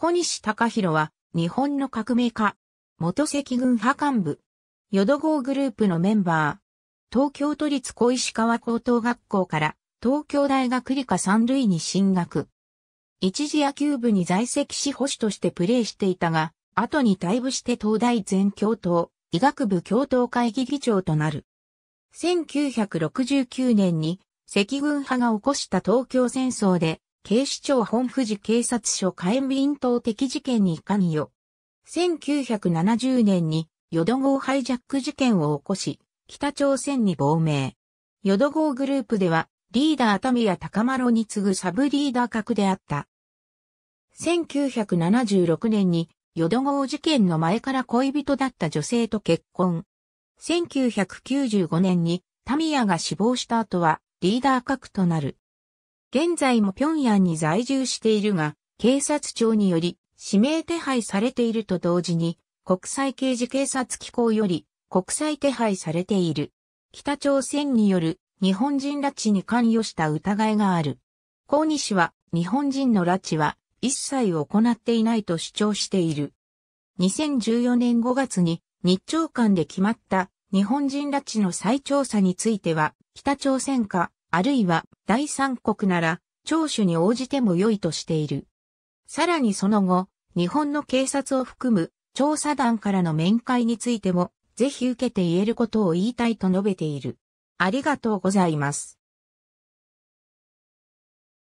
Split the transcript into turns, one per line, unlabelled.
小西
隆弘は、日本の革命家、元赤軍派幹部、淀号グループのメンバー、東京都立小石川高等学校から東京大学理科三類に進学。一時野球部に在籍し保守としてプレーしていたが、後に退部して東大全教頭、医学部教頭会議議長となる。1969年に赤軍派が起こした東京戦争で警視庁本富士警察署火炎瓶等敵事件に関与。1970年に、淀号ハイジャック事件を起こし、北朝鮮に亡命。淀号グループでは、リーダータミヤ高丸に次ぐサブリーダー格であった。1976年に、淀号事件の前から恋人だった女性と結婚。1995年に、タミヤが死亡した後は、リーダー格となる。現在も平壌に在住しているが、警察庁により指名手配されていると同時に、国際刑事警察機構より国際手配されている。北朝鮮による日本人拉致に関与した疑いがある。高西は日本人の拉致は一切行っていないと主張している。2014年5月に日朝間で決まった日本人拉致の再調査については北朝鮮かあるいは第三国なら、聴取に応じても良いとしている。さらにその後、日本の警察を含む調査団からの面会についても、ぜひ受けて言えることを言いたいと述べている。ありがとうございます。